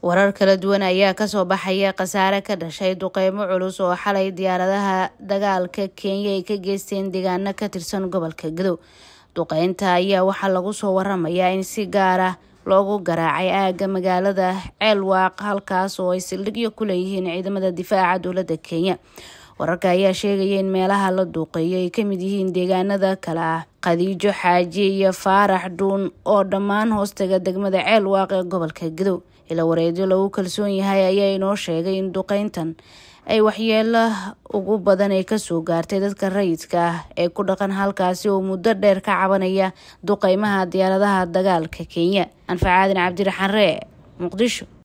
warar kala duwan ayaa kasoo baxaya khasaare ka dhashay duqeymo culus oo xalay diyaaradaha dagaalka kenya ay ka geysteen deegaano ka tirsan gobolka gadow duqeynta ayaa waxaa lagu soo waramayaa in si gaar ah loogu garaacay aagga magaalada ceelwaaq halkaas oo ay saldhigyo ku leeyihiin ciidamada difaaca dowladda kenya wararka ayaa sheegaya in meelaha la duuqeeyo ay ka mid yihiin deegaanada kale ah khadiijo xaaji iyo faarax dhuun oo dhammaan hoostaga degmada ceel waaq ee gobolka gadow ila wareedyo lagu kalsoon yahay ayaa inoo sheegay in duqeyntan ay waxyeelo ugu badan ay kasoo gaartay dadka rayidka ah ee ku dhaqan halkaasi oo muddo dheer ka cabanaya duqeymaha diyaaradaha dagaalka kenya anfacaadin cabdiraxaan muqdisho